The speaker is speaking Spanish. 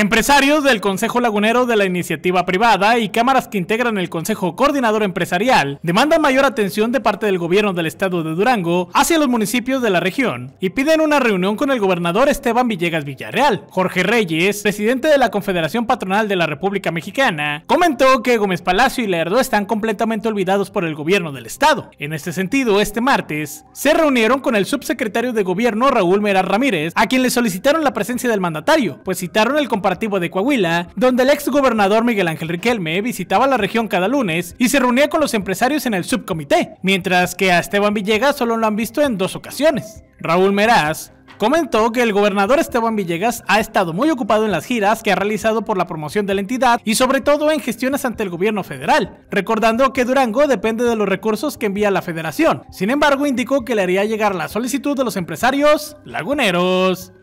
Empresarios del Consejo Lagunero de la Iniciativa Privada y cámaras que integran el Consejo Coordinador Empresarial demandan mayor atención de parte del gobierno del estado de Durango hacia los municipios de la región y piden una reunión con el gobernador Esteban Villegas Villarreal. Jorge Reyes, presidente de la Confederación Patronal de la República Mexicana, comentó que Gómez Palacio y Lerdo están completamente olvidados por el gobierno del estado. En este sentido, este martes se reunieron con el subsecretario de gobierno Raúl Meraz Ramírez, a quien le solicitaron la presencia del mandatario, pues citaron el compañero de Coahuila, donde el ex gobernador Miguel Ángel Riquelme visitaba la región cada lunes y se reunía con los empresarios en el subcomité, mientras que a Esteban Villegas solo lo han visto en dos ocasiones. Raúl Meraz comentó que el gobernador Esteban Villegas ha estado muy ocupado en las giras que ha realizado por la promoción de la entidad y sobre todo en gestiones ante el gobierno federal, recordando que Durango depende de los recursos que envía la federación. Sin embargo, indicó que le haría llegar la solicitud de los empresarios laguneros.